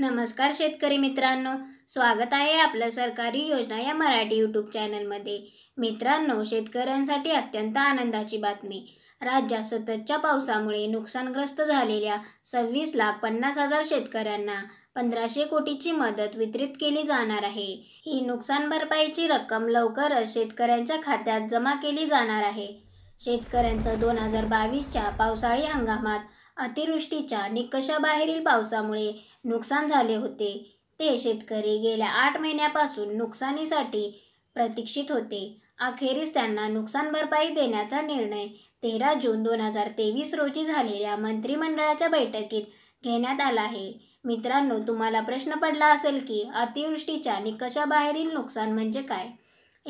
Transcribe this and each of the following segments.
नमस्कार शेतकरी मित्रांनो स्वागत आहे आपल्या सरकारी योजना या मराठी यूट्यूब चॅनलमध्ये मित्रांनो शेतकऱ्यांसाठी अत्यंत आनंदाची बातमी राज्यात सततच्या पावसामुळे नुकसानग्रस्त झालेल्या सव्वीस लाख पन्नास हजार शेतकऱ्यांना पंधराशे कोटीची मदत वितरित केली जाणार आहे ही नुकसान भरपाईची रक्कम लवकरच शेतकऱ्यांच्या खात्यात जमा केली जाणार आहे शेतकऱ्यांचं दोन हजार बावीसच्या पावसाळी हंगामात अतिवृष्टीच्या निकषाबाहेरील पावसामुळे नुकसान झाले होते ते शेतकरी गेल्या आठ महिन्यापासून नुकसानीसाठी प्रतीक्षित होते अखेरीस त्यांना नुकसान भरपाई देण्याचा निर्णय तेरा जून दोन हजार तेवीस रोजी झालेल्या मंत्रिमंडळाच्या बैठकीत घेण्यात आला आहे मित्रांनो तुम्हाला प्रश्न पडला असेल की अतिवृष्टीच्या निकषाबाहेरील नुकसान म्हणजे काय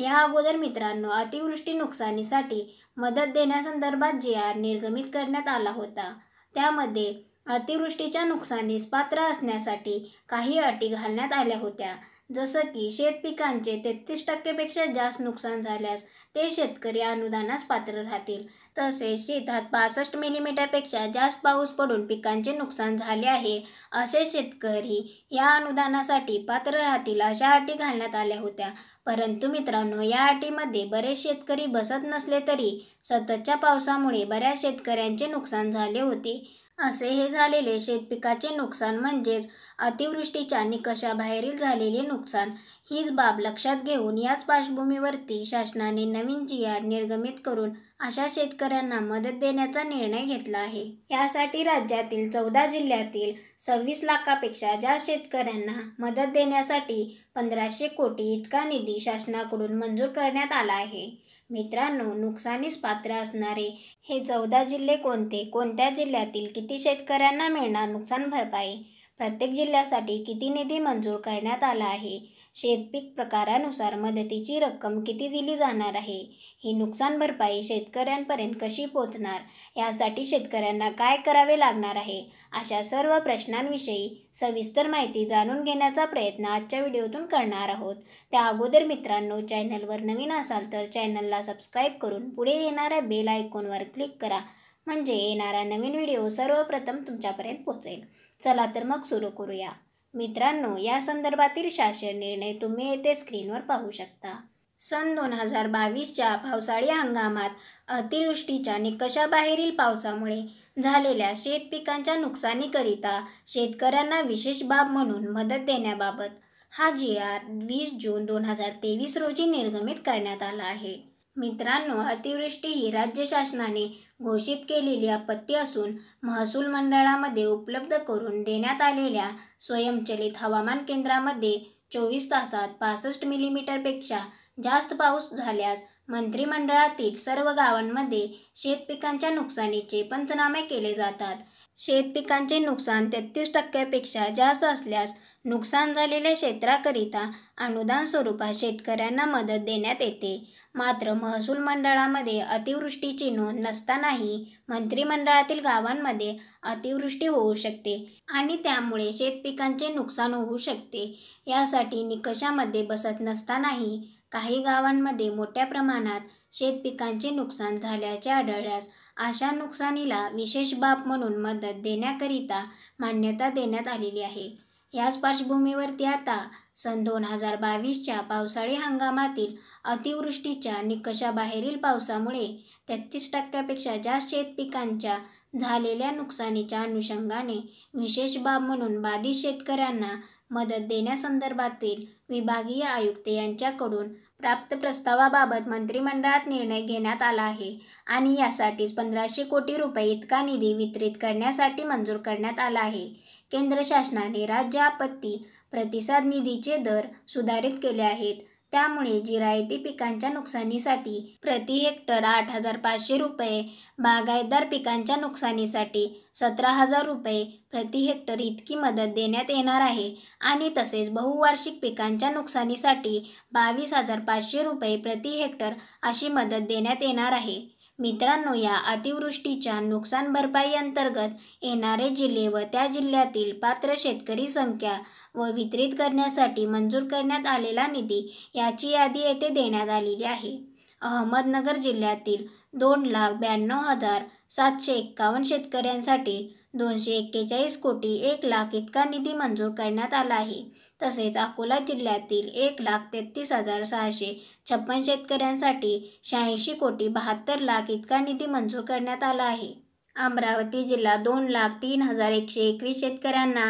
या अगोदर मित्रांनो अतिवृष्टी नुकसानीसाठी मदत देण्यासंदर्भात जे आर निर्गमित करण्यात आला होता त्यामध्ये अतिवृष्टीच्या नुकसानीस पात्र असण्यासाठी काही अटी घालण्यात आल्या होत्या जसं की पिकांचे तेहतीस टक्केपेक्षा जास्त नुकसान झाल्यास ते शेतकरी अनुदानास पात्र राहतील तसेच शेतात पासष्ट मिलीमीटरपेक्षा जास्त पाऊस पडून पिकांचे नुकसान झाले आहे असे शेतकरी या अनुदानासाठी पात्र राहतील अशा अटी घालण्यात आल्या होत्या परंतु मित्रांनो या अटीमध्ये बरेच शेतकरी बसत नसले तरी सततच्या पावसामुळे बऱ्याच शेतकऱ्यांचे नुकसान झाले होते असे हे झालेले शेतपिकाचे नुकसान म्हणजेच अतिवृष्टीच्या निकषाबाहेरील झालेले नुकसान हीच बाब लक्षात घेऊन याच पार्श्वभूमीवरती शासनाने नवीन आर निर्गमित करून अशा शेतकऱ्यांना मदत देण्याचा निर्णय घेतला आहे यासाठी राज्यातील चौदा जिल्ह्यातील सव्वीस लाखापेक्षा जास्त शेतकऱ्यांना मदत देण्यासाठी पंधराशे कोटी इतका निधी शासनाकडून मंजूर करण्यात आला आहे मित्रांनो नुकसानीस पात्र असणारे हे चौदा जिल्हे कोणते कोणत्या जिल्ह्यातील किती शेतकऱ्यांना मिळणार नुकसान भरपाई प्रत्येक जिल्ह्यासाठी किती निधी मंजूर करण्यात आला आहे शेतपीक प्रकारानुसार मदतीची रक्कम किती दिली जाणार आहे ही नुकसान भरपाई शेतकऱ्यांपर्यंत कशी पोचणार यासाठी शेतकऱ्यांना काय करावे लागणार आहे अशा सर्व प्रश्नांविषयी सविस्तर माहिती जाणून घेण्याचा प्रयत्न आजच्या व्हिडिओतून करणार आहोत त्या अगोदर मित्रांनो चॅनलवर नवीन असाल तर चॅनलला सबस्क्राईब करून पुढे येणाऱ्या बेल आयकॉनवर क्लिक करा म्हणजे येणारा नवीन व्हिडिओ सर्वप्रथम तुमच्यापर्यंत पोहोचेल चला तर मग सुरू करूया मित्रांनो या संदर्भातील शासन निर्णय तुम्ही येथे स्क्रीनवर पाहू शकता सन दोन हजार बावीसच्या पावसाळी हंगामात अतिवृष्टीच्या निकषाबाहेरील पावसामुळे झालेल्या शेत पिकांच्या नुकसानीकरिता शेतकऱ्यांना विशेष बाब म्हणून मदत देण्याबाबत हा जी आर वीस जून दोन हजार तेवीस रोजी निर्गमित करण्यात आला आहे मित्रांनो अतिवृष्टी ही राज्य शासनाने घोषित केलेली आपत्ती असून महसूल मंडळामध्ये उपलब्ध करून देण्यात आलेल्या स्वयंचलित हवामान केंद्रामध्ये चोवीस तासात पासष्ट मिलीमीटरपेक्षा जास्त पाऊस झाल्यास मंत्रिमंडळातील सर्व गावांमध्ये शेतपिकांच्या नुकसानीचे पंचनामे केले जातात शेतपिकांचे नुकसान तेहतीस टक्क्यापेक्षा जास्त असल्यास नुकसान झालेल्या क्षेत्राकरिता अनुदान स्वरूपात शेतकऱ्यांना मदत देण्यात येते मात्र महसूल मंडळामध्ये अतिवृष्टीची नोंद नसतानाही मंत्रिमंडळातील गावांमध्ये अतिवृष्टी होऊ शकते आणि त्यामुळे शेतपिकांचे नुकसान होऊ शकते यासाठी निकषामध्ये बसत नसतानाही काही गावांमध्ये मोठ्या प्रमाणात शेतपिकांचे नुकसान झाल्याचे आढळल्यास अशा नुकसानीला विशेष बाब म्हणून मदत देण्याकरिता मान्यता देण्यात आलेली आहे याच पार्श्वभूमीवरती आता सन दोन हजार बावीसच्या पावसाळी हंगामातील अतिवृष्टीच्या निकषाबाहेरील पावसामुळे तेहतीस टक्क्यापेक्षा जास्त शेतपिकांच्या झालेल्या नुकसानीच्या अनुषंगाने विशेष बाब म्हणून बाधित शेतकऱ्यांना मदत देण्यासंदर्भातील विभागीय आयुक्त यांच्याकडून प्राप्त प्रस्तावाबाबत मंत्रिमंडळात निर्णय घेण्यात आला आहे आणि यासाठीच पंधराशे कोटी रुपये इतका निधी वितरित करण्यासाठी मंजूर करण्यात आला आहे केंद्र शासनाने राज्य आपत्ती प्रतिसाद निधीचे दर सुधारित केले आहेत त्यामुळे जिरायती पिकांच्या नुकसानीसाठी प्रति हेक्टर आठ हजार पाचशे रुपये बागायतदार पिकांच्या नुकसानीसाठी सतरा हजार रुपये प्रति हेक्टर इतकी मदत देण्यात येणार आहे आणि तसेच बहुवार्षिक पिकांच्या नुकसानीसाठी बावीस हजार पाचशे रुपये प्रति हेक्टर अशी मदत देण्यात येणार आहे मित्रांनो या अतिवृष्टीच्या नुकसान भरपाई अंतर्गत येणारे जिल्हे व त्या जिल्ह्यातील पात्र शेतकरी संख्या व वितरित करण्यासाठी मंजूर करण्यात आलेला निधी याची यादी येथे देण्यात आलेली आहे अहमदनगर जिल्ह्यातील दोन लाख ब्याण्णव हजार सातशे एक्कावन्न शेतकऱ्यांसाठी दोनशे एक्केचाळीस कोटी एक लाख इतका निधी मंजूर करण्यात आला आहे तसेच अकोला जिल्ह्यातील एक लाख तेहतीस हजार सहाशे छप्पन शेतकऱ्यांसाठी शहाऐंशी कोटी बहात्तर लाख इतका निधी मंजूर करण्यात आला आहे अमरावती जिल्हा दोन लाख तीन हजार एकशे एकवीस शेतकऱ्यांना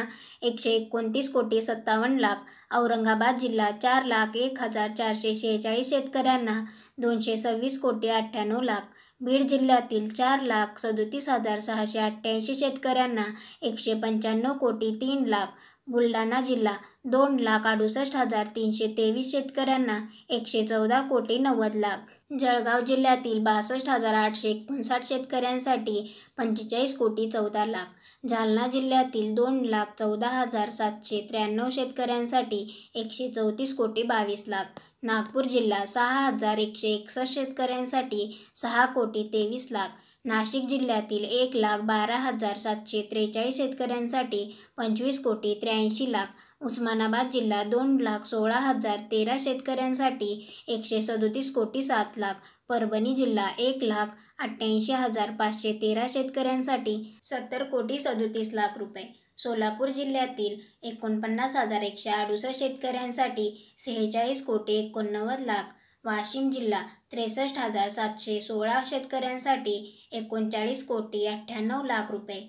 एकशे एकोणतीस कोटी सत्तावन्न लाख औरंगाबाद जिल्हा चार लाख एक हजार चारशे शेहेचाळीस शेतकऱ्यांना दोनशे सव्वीस कोटी अठ्ठ्याण्णव लाख बीड जिल्ह्यातील चार लाख सदोतीस हजार सहाशे अठ्ठ्याऐंशी शेतकऱ्यांना एकशे पंच्याण्णव कोटी तीन लाख बुलढाणा जिल्हा दोन लाख अडुसष्ट हजार तीनशे तेवीस शेतकऱ्यांना एकशे चौदा कोटी नव्वद लाख जळगाव जिल्ह्यातील बासष्ट हजार आठशे एकोणसाठ शेतकऱ्यांसाठी पंचेचाळीस कोटी चौदा लाख जालना जिल्ह्यातील दोन लाख चौदा हजार सातशे त्र्याण्णव शेतकऱ्यांसाठी एकशे चौतीस कोटी बावीस लाख नागपूर जिल्हा सहा हजार एकशे एकसष्ट शेतकऱ्यांसाठी सहा कोटी तेवीस लाख नाशिक जिल्ह्यातील एक लाख बारा हजार सातशे त्रेचाळीस शेतकऱ्यांसाठी पंचवीस कोटी त्र्याऐंशी लाख उस्मानाबाद जिल्हा दोन लाख सोळा हजार तेरा शेतकऱ्यांसाठी एकशे सदोतीस कोटी सात लाख परभणी जिल्हा एक लाख अठ्ठ्याऐंशी हजार पाचशे तेरा शेतकऱ्यांसाठी सत्तर कोटी सदोतीस लाख रुपये सोलापूर जिल्ह्यातील एकोणपन्नास हजार एकशे अडुसष्ट शेतकऱ्यांसाठी सेहेचाळीस कोटी एकोणनव्वद लाख वाशिम जिल्हा त्रेसष्ट हजार सातशे सोळा शेतकऱ्यांसाठी एकोणचाळीस कोटी अठ्ठ्याण्णव लाख रुपये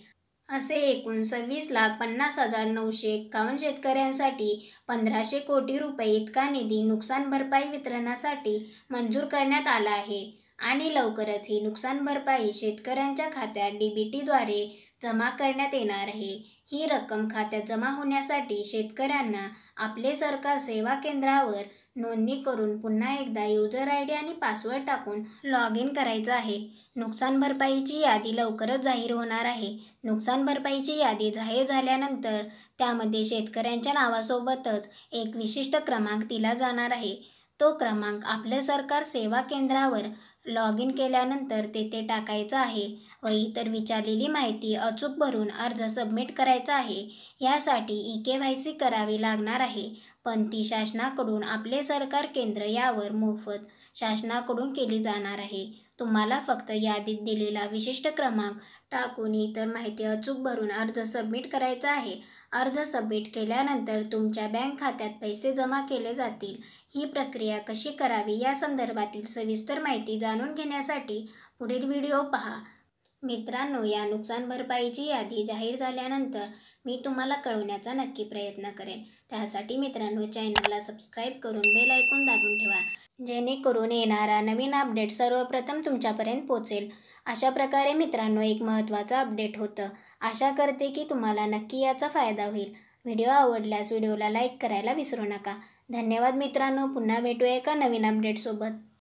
असे एकूण सव्वीस लाख पन्नास हजार नऊशे एक्कावन्न शेतकऱ्यांसाठी पंधराशे कोटी रुपये इतका निधी नुकसान भरपाई वितरणासाठी मंजूर करण्यात आला आहे आणि लवकरच ही नुकसान भरपाई शेतकऱ्यांच्या खात्यात डी बी टीद्वारे जमा करण्यात येणार आहे ही रक्कम खात्यात जमा होण्यासाठी शेतकऱ्यांना आपले सरकार सेवा केंद्रावर नोंदणी करून पुन्हा एकदा युजर आय डी आणि पासवर्ड टाकून लॉग इन करायचं आहे नुकसान भरपाईची यादी लवकरच जाहीर होणार आहे नुकसान भरपाईची यादी जाहीर झाल्यानंतर त्यामध्ये शेतकऱ्यांच्या नावासोबतच एक विशिष्ट क्रमांक दिला जाणार आहे तो क्रमांक आपले सरकार सेवा केंद्रावर लॉग इन केल्यानंतर तेथे टाकायचा आहे व इतर विचारलेली माहिती अचूक भरून अर्ज सबमिट करायचा आहे यासाठी ई के वाय सी करावी लागणार आहे पण ती शासनाकडून आपले सरकार केंद्र यावर मोफत शासनाकडून केली जाणार आहे तुम्हाला फक्त यादीत दिलेला विशिष्ट क्रमांक टाकून इतर माहिती अचूक भरून अर्ज सबमिट करायचा आहे अर्ज सबमिट केल्यानंतर तुमच्या बँक खात्यात पैसे जमा केले जातील ही प्रक्रिया कशी करावी या संदर्भातील सविस्तर माहिती जाणून घेण्यासाठी पुढील व्हिडिओ पहा मित्रांनो या नुकसान भरपाईची यादी जाहीर झाल्यानंतर मी तुम्हाला कळवण्याचा नक्की प्रयत्न करेन त्यासाठी मित्रांनो चॅनलला सबस्क्राईब करून बेल ऐकून दाबून ठेवा जेणेकरून येणारा नवीन अपडेट सर्वप्रथम तुमच्यापर्यंत पोचेल अशा प्रकारे मित्रांनो एक महत्त्वाचं अपडेट होतं आशा करते की तुम्हाला नक्की याचा फायदा होईल व्हिडिओ आवडल्यास व्हिडिओला लाईक करायला विसरू नका धन्यवाद मित्रांनो पुन्हा भेटूया एका नवीन अपडेटसोबत